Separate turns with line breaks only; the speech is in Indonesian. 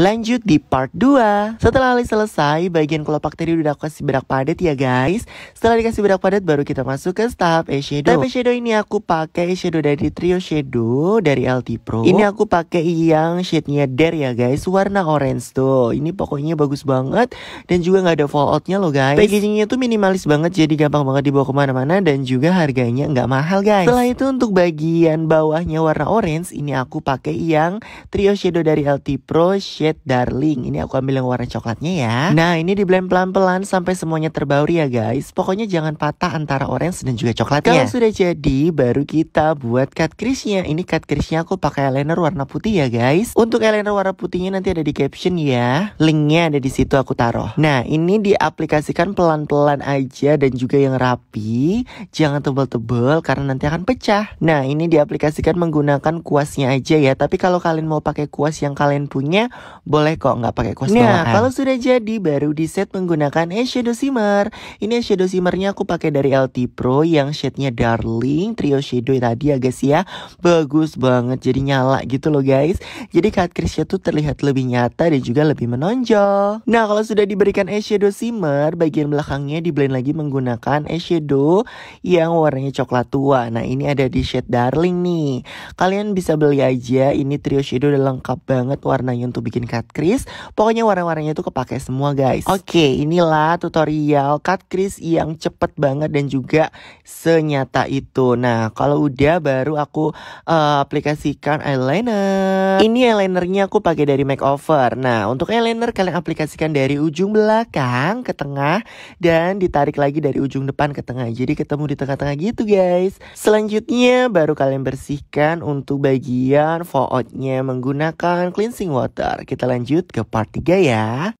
Lanjut di part 2. Setelah alis selesai, bagian kelopak tadi udah aku kasih bedak padat ya guys. Setelah dikasih bedak padat, baru kita masuk ke tahap eyeshadow. Tahap eyeshadow ini aku pakai eyeshadow dari Trio Shadow dari LT Pro. Ini aku pakai yang shade-nya Dare ya guys, warna orange tuh. Ini pokoknya bagus banget dan juga nggak ada falloutnya loh guys. Packagingnya tuh minimalis banget, jadi gampang banget dibawa kemana-mana dan juga harganya nggak mahal guys. Setelah itu untuk bagian bawahnya warna orange, ini aku pakai yang Trio Shadow dari LT Pro shade Darling. Ini aku ambil yang warna coklatnya ya. Nah, ini di blend pelan-pelan sampai semuanya terbauri ya guys. Pokoknya jangan patah antara orange dan juga coklatnya. Kalau sudah jadi, baru kita buat cut crease-nya. Ini cut crease-nya aku pakai eyeliner warna putih ya guys. Untuk eyeliner warna putihnya nanti ada di caption ya. Linknya ada di situ aku taruh. Nah, ini diaplikasikan pelan-pelan aja dan juga yang rapi. Jangan tebal-tebal karena nanti akan pecah. Nah, ini diaplikasikan menggunakan kuasnya aja ya. Tapi kalau kalian mau pakai kuas yang kalian punya, boleh kok nggak pakai kuas Nah, kalau sudah jadi baru di set menggunakan eyeshadow shimmer. Ini eyeshadow shimmernya aku pakai dari LT Pro yang shade-nya Darling Trio Shadow tadi ya guys ya. Bagus banget jadi nyala gitu loh guys. Jadi cut crease tuh terlihat lebih nyata dan juga lebih menonjol. Nah, kalau sudah diberikan eyeshadow shimmer, bagian belakangnya di blend lagi menggunakan eyeshadow yang warnanya coklat tua. Nah, ini ada di shade Darling nih. Kalian bisa beli aja ini Trio Shadow udah lengkap banget warnanya untuk bikin bikin cut crease. Pokoknya warna-warnanya itu kepake semua guys. Oke, okay, inilah tutorial cut crease yang cepet banget dan juga senyata itu. Nah, kalau udah baru aku uh, aplikasikan eyeliner. Ini eyelinernya aku pakai dari makeover. Nah, untuk eyeliner kalian aplikasikan dari ujung belakang ke tengah dan ditarik lagi dari ujung depan ke tengah. Jadi ketemu di tengah-tengah gitu guys. Selanjutnya baru kalian bersihkan untuk bagian fallout-nya menggunakan cleansing water kita lanjut ke part 3 ya.